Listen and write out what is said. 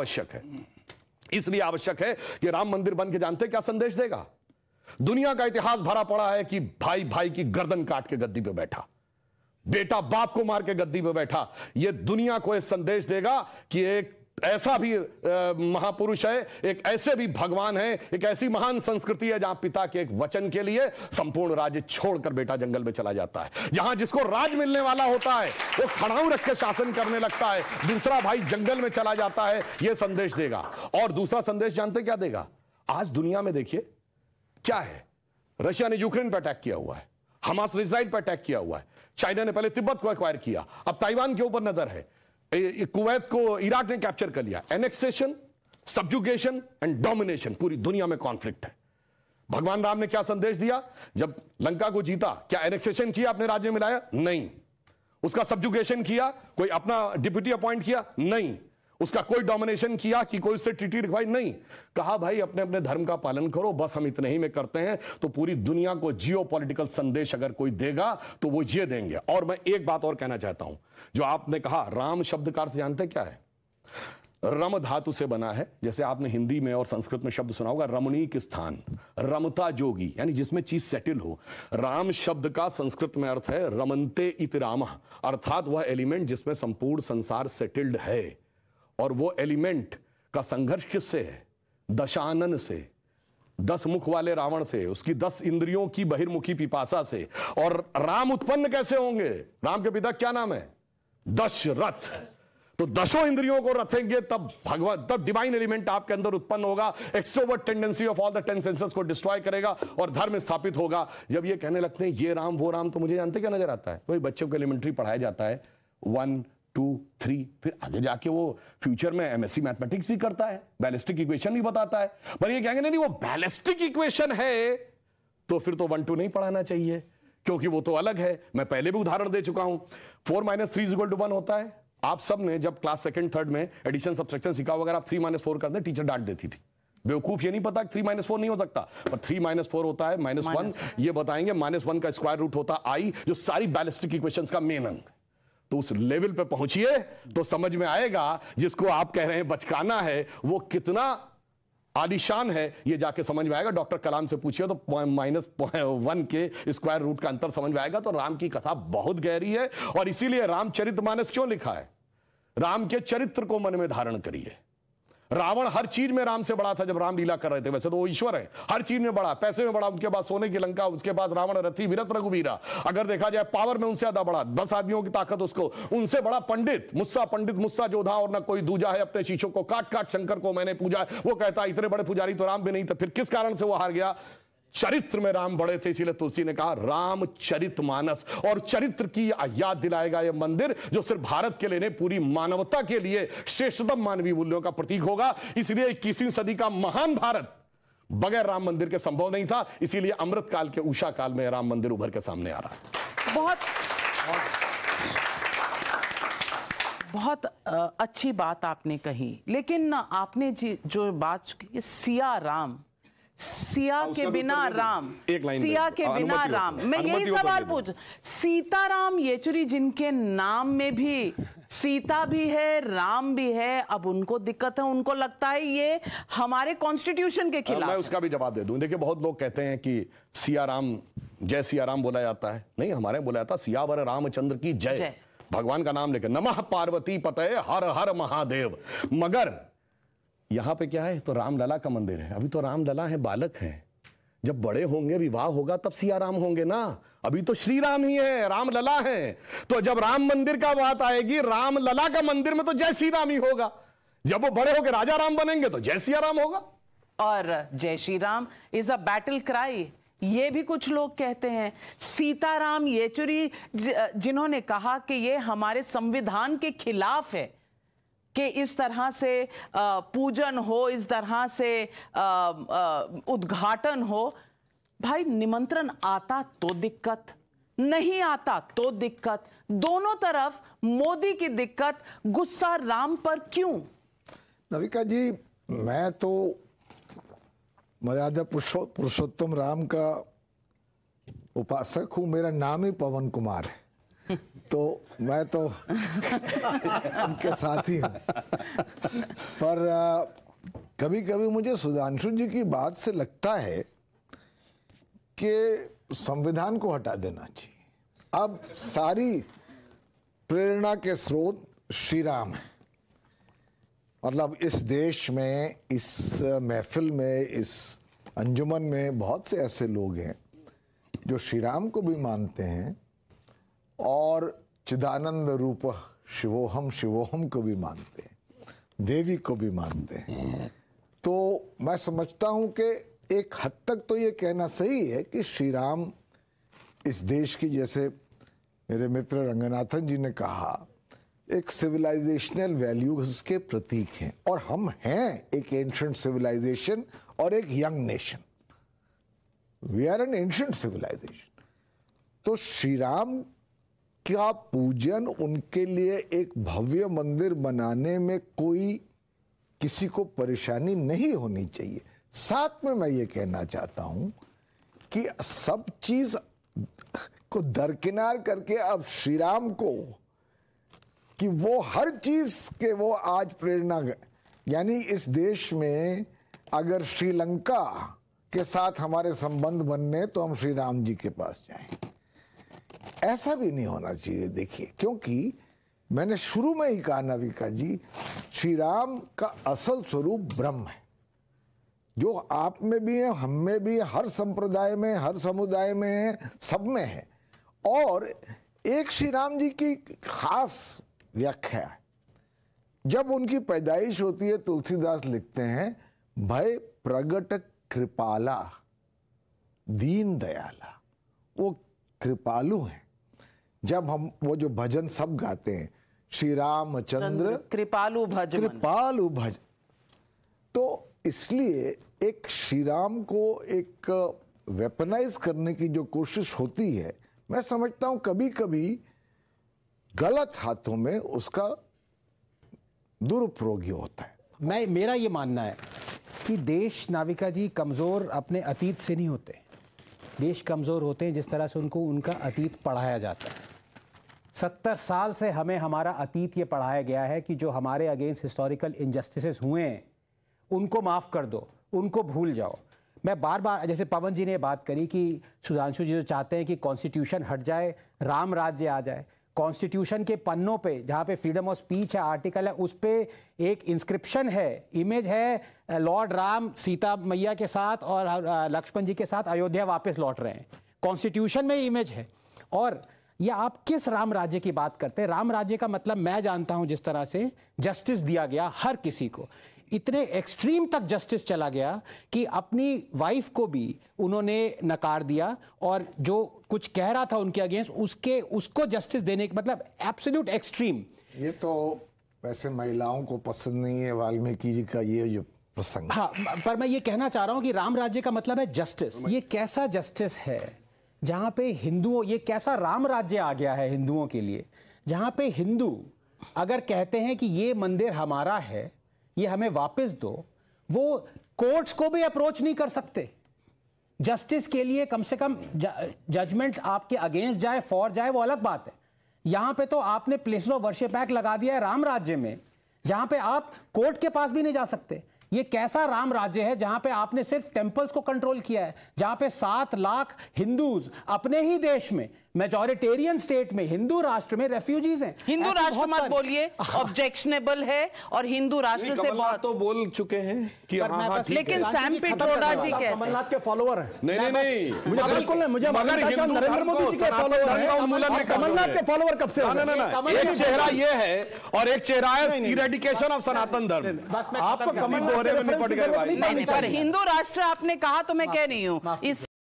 आवश्यक है इसलिए आवश्यक है कि राम मंदिर बन के जानते क्या संदेश देगा दुनिया का इतिहास भरा पड़ा है कि भाई भाई की गर्दन काट के गद्दी पर बैठा बेटा बाप को मार के गद्दी पर बैठा यह दुनिया को यह संदेश देगा कि एक ऐसा भी महापुरुष है एक ऐसे भी भगवान है एक ऐसी महान संस्कृति है जहां पिता के एक वचन के लिए संपूर्ण राज्य छोड़कर बेटा जंगल में चला जाता है जहां जिसको राज मिलने वाला होता है वो खड़ाऊ रख के शासन करने लगता है दूसरा भाई जंगल में चला जाता है यह संदेश देगा और दूसरा संदेश जानते क्या देगा आज दुनिया में देखिए क्या है रशिया ने यूक्रेन पर अटैक किया हुआ है हमास ने इसराइल पर अटैक किया हुआ है चाइना ने पहले तिब्बत को एक्वायर किया अब ताइवान के ऊपर नजर है कुवैत को इराक ने कैप्चर कर लिया एनेक्सेशन सब्जुकेशन एंड डोमिनेशन पूरी दुनिया में कॉन्फ्लिक्ट है भगवान राम ने क्या संदेश दिया जब लंका को जीता क्या एनेक्सेशन किया अपने राज्य में लाया नहीं उसका सब्जुकेशन किया कोई अपना डिप्यूटी अपॉइंट किया नहीं उसका कोई डोमिनेशन किया कि कोई उससे टिटी रिक्वायर नहीं कहा भाई अपने अपने धर्म का पालन करो बस हम इतने ही में करते हैं तो पूरी दुनिया को जियो संदेश अगर कोई देगा तो वो ये देंगे और मैं एक बात और कहना चाहता हूं जो आपने कहा राम शब्द का अर्थ जानते क्या है रम धातु से बना है जैसे आपने हिंदी में और संस्कृत में शब्द सुना होगा रमणीक स्थान रमता जोगी यानी जिसमें चीज सेटिल हो राम शब्द का संस्कृत में अर्थ है रमनते इतराम अर्थात वह एलिमेंट जिसमें संपूर्ण संसार सेटिल्ड है और वो एलिमेंट का संघर्ष किससे है दशानन से दस मुख वाले रावण से उसकी दस इंद्रियों की बहिर्मुखी पिपासा से और राम उत्पन्न कैसे होंगे राम के पिता क्या नाम है दशरथ तो दसों इंद्रियों को रखेंगे तब भगवान तब डिवाइन एलिमेंट आपके अंदर उत्पन्न होगा extrovert tendency of all the ten senses को डिस्ट्रॉय करेगा और धर्म स्थापित होगा जब ये कहने लगते हैं ये राम वो राम तो मुझे जानते क्या नजर आता है वही बच्चों को एलिमेंट्री पढ़ाया जाता है वन टू थ्री फिर आगे जाके वो फ्यूचर में एमएससी मैथमेटिक्स भी करता है बैलिस्टिक इक्वेशन भी बताता है पर ये कहेंगे नहीं वो बैलिस्टिक इक्वेशन है तो फिर तो वन टू नहीं पढ़ाना चाहिए क्योंकि वो तो अलग है मैं पहले भी उदाहरण दे चुका हूं four minus three equal to one होता है आप सब ने जब क्लास सेकंड थर्ड में एडिशन सब्सट्रक्शन सीखा होगा अगर आप थ्री माइनस फोर कर दे टीचर डांट देती थी बेवकूफ ये नहीं पता थ्री माइनस फोर नहीं हो सकता पर थ्री माइनस फोर होता है माइनस वन ये बताएंगे माइनस वन का स्क्वायर रूट होता है आई जो सारी बैलिस्टिक इक्वेशन का मेन अंग तो उस लेवल पर पहुंचिए तो समझ में आएगा जिसको आप कह रहे हैं बचकाना है वो कितना आलिशान है ये जाके समझ में आएगा डॉक्टर कलाम से पूछिए तो माइनस वन के स्क्वायर रूट का अंतर समझ में आएगा तो राम की कथा बहुत गहरी है और इसीलिए रामचरित मानस क्यों लिखा है राम के चरित्र को मन में धारण करिए रावण हर चीज में राम से बड़ा था जब रामलीला कर रहे थे वैसे तो वो ईश्वर है हर चीज में बड़ा पैसे में बड़ा उनके पास सोने की लंका उसके पास रावण रथी विरत रघुवीरा अगर देखा जाए पावर में उनसे ज्यादा बड़ा दस आदमियों की ताकत उसको उनसे बड़ा पंडित मुस्सा पंडित मुस्सा जोधा और ना कोई दूजा है अपने शीशों को काट काट शंकर को मैंने पूजा वो कहता इतने बड़े पुजारी तो राम भी नहीं था तो फिर किस कारण से वो हार गया चरित्र में राम बड़े थे इसीलिए तुलसी ने कहा राम चरित मानस और चरित्र की याद दिलाएगा यह मंदिर जो सिर्फ भारत के लिए नहीं पूरी मानवता के लिए श्रेष्ठतम मानवीय मूल्यों का प्रतीक होगा इसलिए इक्कीसवीं सदी का महान भारत बगैर राम मंदिर के संभव नहीं था इसीलिए अमृत काल के उषा काल में राम मंदिर उभर के सामने आ रहा है बहुत बहुत अच्छी बात आपने कही लेकिन आपने जो बात सिया राम सिया हाँ, के बिना राम सिया के हाँ, बिना राम मैं यही सवाल पूछ सीताराम येचुरी जिनके नाम में भी सीता भी है राम भी है अब उनको दिक्कत है उनको लगता है ये हमारे कॉन्स्टिट्यूशन के हाँ, खिलाफ मैं उसका भी जवाब दे दूं देखिए बहुत लोग कहते हैं कि सिया राम जय सिया राम बोला जाता है नहीं हमारे बोला जाता सियावर रामचंद्र की जय भगवान का नाम लेकर नमः पार्वती पतय हर हर महादेव मगर यहाँ पे क्या है तो रामलला का मंदिर है अभी तो रामलला है बालक है जब बड़े होंगे विवाह होगा तब सिया राम होंगे ना अभी तो श्री राम ही है राम लला है तो जब राम मंदिर का बात आएगी राम लला का मंदिर में तो जय श्री राम ही होगा जब वो बड़े होकर राजा राम बनेंगे तो जय सिया राम होगा और जय Shri Ram is a battle cry ये भी कुछ लोग कहते हैं सीताराम येचुरी जिन्होंने कहा कि ये हमारे संविधान के खिलाफ है कि इस तरह से पूजन हो इस तरह से उद्घाटन हो भाई निमंत्रण आता तो दिक्कत नहीं आता तो दिक्कत दोनों तरफ मोदी की दिक्कत गुस्सा राम पर क्यों नविका जी मैं तो मर्यादा पुरुषोत्तम राम का उपासक हूं मेरा नाम ही पवन कुमार है तो मैं तो उनके ही हूँ पर कभी कभी मुझे सुधांशु जी की बात से लगता है कि संविधान को हटा देना चाहिए अब सारी प्रेरणा के स्रोत श्री राम है मतलब इस देश में इस महफिल में इस अंजुमन में बहुत से ऐसे लोग हैं जो श्री राम को भी मानते हैं और चिदानंद रूप शिवोहम शिवोहम को भी मानते हैं देवी को भी मानते हैं तो मैं समझता हूं कि एक हद तक तो ये कहना सही है कि श्री राम इस देश की जैसे मेरे मित्र रंगनाथन जी ने कहा एक सिविलाइजेशनल वैल्यूज के प्रतीक हैं और हम हैं एक एंशंट सिविलाइजेशन और एक young nation we are an ancient civilisation तो श्री राम क्या पूजन उनके लिए एक भव्य मंदिर बनाने में कोई किसी को परेशानी नहीं होनी चाहिए साथ में मैं ये कहना चाहता हूं कि सब चीज को दरकिनार करके अब श्री राम को कि वो हर चीज के वो आज प्रेरणा यानी इस देश में अगर श्रीलंका के साथ हमारे संबंध बनने तो हम श्री राम जी के पास जाएं ऐसा भी नहीं होना चाहिए देखिए क्योंकि मैंने शुरू में ही कहा नविका जी श्री राम का असल स्वरूप ब्रह्म है जो आप में भी है हम में भी है हर संप्रदाय में हर समुदाय में है सब में है और एक श्री राम जी की खास व्याख्या है जब उनकी पैदाइश होती है तुलसीदास लिखते हैं भय प्रगट कृपाला दीन दयाला वो कृपालु हैं जब हम वो जो भजन सब गाते हैं श्री राम चंद्र कृपालु भज कृपालु भज तो इसलिए एक श्री राम को एक वेपनाइज करने की जो कोशिश होती है मैं समझता हूं कभी कभी गलत हाथों में उसका दुरुपयोग होता है मैं मेरा ये मानना है कि देश नाविका जी कमज़ोर अपने अतीत से नहीं होते देश कमज़ोर होते हैं जिस तरह से उनको उनका अतीत पढ़ाया जाता है सत्तर साल से हमें हमारा अतीत ये पढ़ाया गया है कि जो हमारे अगेंस्ट हिस्टोरिकल इनजस्टिस हुए हैं उनको माफ़ कर दो उनको भूल जाओ मैं बार बार जैसे पवन जी ने बात करी कि सुधांशु जी जो चाहते हैं कि कॉन्स्टिट्यूशन हट जाए राम राज्य आ जाए कॉन्स्टिट्यूशन के पन्नों पे जहाँ पे फ्रीडम ऑफ स्पीच है आर्टिकल है उस पर एक इंस्क्रिप्शन है इमेज है लॉर्ड राम सीता मैया के साथ और लक्ष्मण जी के साथ अयोध्या वापस लौट रहे हैं कॉन्स्टिट्यूशन में इमेज है और ये आप किस राम राज्य की बात करते हैं राम राज्य का मतलब मैं जानता हूँ जिस तरह से जस्टिस दिया गया हर किसी को इतने एक्सट्रीम तक जस्टिस चला गया कि अपनी वाइफ को भी उन्होंने नकार दिया और जो कुछ कह रहा था उनके अगेंस्ट उसके उसको जस्टिस देने के मतलब एब्सोल्यूट एक्सट्रीम ये तो वैसे महिलाओं को पसंद नहीं है वाल्मीकि जी का ये जो प्रसंग हाँ पर मैं ये कहना चाह रहा हूँ कि राम राज्य का मतलब है जस्टिस ये कैसा जस्टिस है जहाँ पे हिंदुओं ये कैसा राम राज्य आ गया है हिंदुओं के लिए जहाँ पे हिंदू अगर कहते हैं कि ये मंदिर हमारा है ये हमें वापस दो वो कोर्ट्स को भी अप्रोच नहीं कर सकते जस्टिस के लिए कम से कम जजमेंट आपके अगेंस्ट जाए फॉर जाए वो अलग बात है यहां पे तो आपने प्लेस ऑफ वर्शिप एक्ट लगा दिया है राम राज्य में जहां पे आप कोर्ट के पास भी नहीं जा सकते ये कैसा राम राज्य है जहां पे आपने सिर्फ टेम्पल्स को कंट्रोल किया है जहां पे सात लाख हिंदूज अपने ही देश में मेजोरिटेरियन स्टेट में हिंदू राष्ट्र में रेफ्यूजीज हैं हिंदू राष्ट्र मत बोलिए ऑब्जेक्शनेबल हाँ। है और हिंदू राष्ट्र से बहुत तो बोल चुके हैं कि हाँ, हाँ, लेकिन सैम पिट्रोडा जी के कमलनाथ के फॉलोअर है नहीं नहीं मुझे बिल्कुल नहीं मुझे नरेंद्र मोदी जी के कमलनाथ के फॉलोअर कब से एक चेहरा ये है और एक चेहरा है इरेडिकेशन ऑफ सनातन धर्म आपको कमलनाथ पर हिंदू राष्ट्र आपने कहा तो मैं कह रही हूँ इस